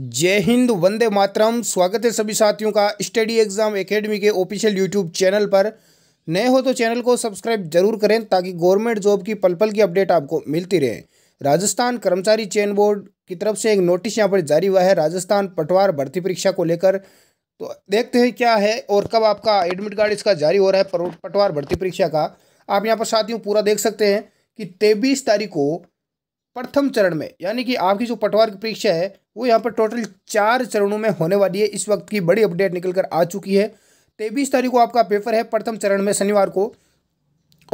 जय हिंद वंदे मातरम स्वागत है सभी साथियों का स्टडी एग्ज़ाम एकेडमी के ऑफिशियल यूट्यूब चैनल पर नए हो तो चैनल को सब्सक्राइब जरूर करें ताकि गवर्नमेंट जॉब की पल पल की अपडेट आपको मिलती रहे राजस्थान कर्मचारी चयन बोर्ड की तरफ से एक नोटिस यहाँ पर जारी हुआ है राजस्थान पटवार भर्ती परीक्षा को लेकर तो देखते हैं क्या है और कब आपका एडमिट कार्ड इसका जारी हो रहा है पटवार भर्ती परीक्षा का आप यहाँ पर साथियों पूरा देख सकते हैं कि तेईस तारीख को प्रथम चरण में यानी कि आपकी जो पटवार की परीक्षा है वो यहाँ पर टोटल चार चरणों में होने वाली है इस वक्त की बड़ी अपडेट निकल कर आ चुकी है तेईस तारीख को आपका पेपर है प्रथम चरण में शनिवार को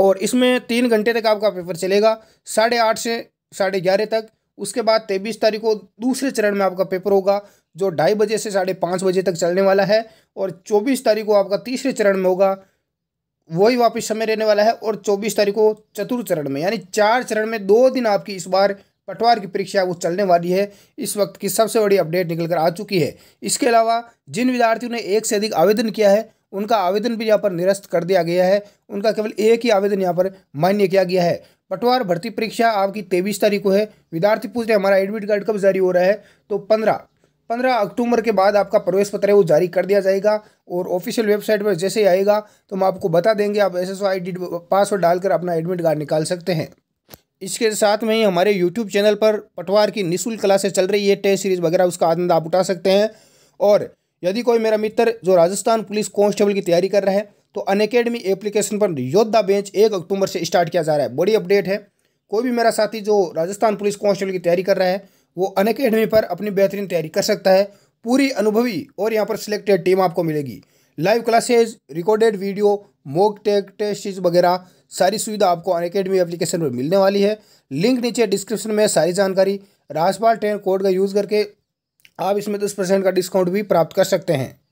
और इसमें तीन घंटे तक आपका पेपर चलेगा साढ़े आठ से साढ़े ग्यारह तक उसके बाद तेईस तारीख को दूसरे चरण में आपका पेपर होगा जो ढाई बजे से साढ़े पाँच बजे तक चलने वाला है और चौबीस तारीख को आपका तीसरे चरण में होगा वही वापस समय रहने वाला है और चौबीस तारीख को चतुर चरण में यानी चार चरण में दो दिन आपकी इस बार पटवार की परीक्षा वो चलने वाली है इस वक्त की सबसे बड़ी अपडेट निकल कर आ चुकी है इसके अलावा जिन विद्यार्थियों ने एक से अधिक आवेदन किया है उनका आवेदन भी यहाँ पर निरस्त कर दिया गया है उनका केवल एक ही आवेदन यहाँ पर मान्य किया गया है पटवार भर्ती परीक्षा आपकी तेईस तारीख को है विद्यार्थी पूछ रहे हमारा एडमिट कार्ड कब जारी हो रहा है तो पंद्रह पंद्रह अक्टूबर के बाद आपका प्रवेश पत्र है वो जारी कर दिया जाएगा और ऑफिशियल वेबसाइट पर जैसे ही आएगा तो हम आपको बता देंगे आप एस एस आई पासवर्ड डालकर अपना एडमिट कार्ड निकाल सकते हैं इसके साथ में ही हमारे यूट्यूब चैनल पर पटवार की निःशुल्क क्लासेस चल रही है टेस्ट सीरीज वगैरह उसका आनंद आप उठा सकते हैं और यदि कोई मेरा मित्र जो राजस्थान पुलिस कांस्टेबल की तैयारी कर रहा है तो अनकेडमी एप्लीकेशन पर योद्धा बेंच एक अक्टूबर से स्टार्ट किया जा रहा है बड़ी अपडेट है कोई भी मेरा साथी जो राजस्थान पुलिस कांस्टेबल की तैयारी कर रहा है वो अन अकेडमी पर अपनी बेहतरीन तैयारी कर सकता है पूरी अनुभवी और यहाँ पर सिलेक्टेड टीम आपको मिलेगी live classes recorded video mock टेक टेस्ट वगैरह सारी सुविधा आपको अन अकेडमी एप्लीकेशन पर मिलने वाली है लिंक नीचे डिस्क्रिप्शन में सारी जानकारी राजपाल ट्रेन कोड का यूज़ करके आप इसमें दस परसेंट का डिस्काउंट भी प्राप्त कर सकते हैं